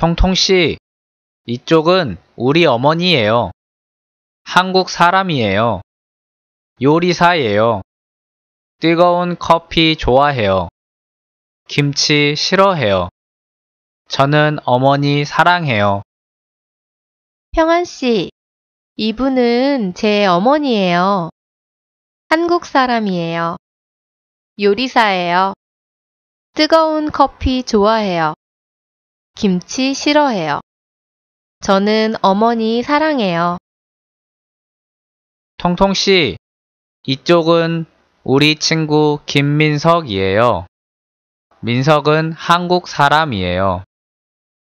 통통씨, 이쪽은 우리 어머니예요. 한국 사람이에요. 요리사예요. 뜨거운 커피 좋아해요. 김치 싫어해요. 저는 어머니 사랑해요. 평안씨 이분은 제 어머니예요. 한국 사람이에요. 요리사예요. 뜨거운 커피 좋아해요. 김치 싫어해요. 저는 어머니 사랑해요. 통통씨, 이쪽은 우리 친구 김민석이에요. 민석은 한국 사람이에요.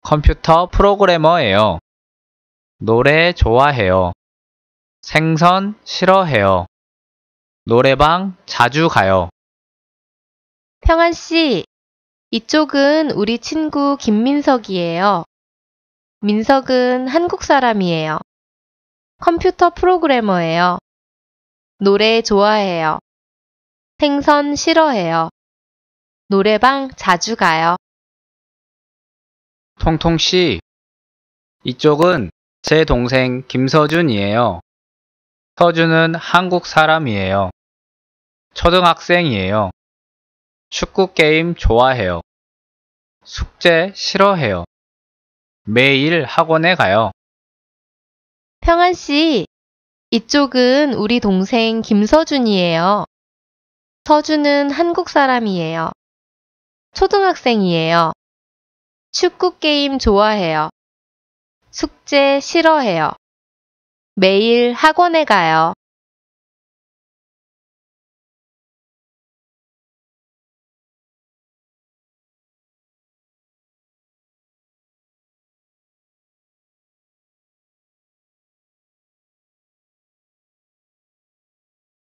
컴퓨터 프로그래머예요. 노래 좋아해요. 생선 싫어해요. 노래방 자주 가요. 평안씨, 이쪽은 우리 친구 김민석이에요. 민석은 한국 사람이에요. 컴퓨터 프로그래머예요. 노래 좋아해요. 생선 싫어해요. 노래방 자주 가요. 통통 씨, 이쪽은 제 동생 김서준이에요. 서준은 한국 사람이에요. 초등학생이에요. 축구 게임 좋아해요. 숙제 싫어해요. 매일 학원에 가요. 평안 씨, 이쪽은 우리 동생 김서준이에요. 서준은 한국 사람이에요. 초등학생이에요. 축구 게임 좋아해요. 숙제 싫어해요. 매일 학원에 가요.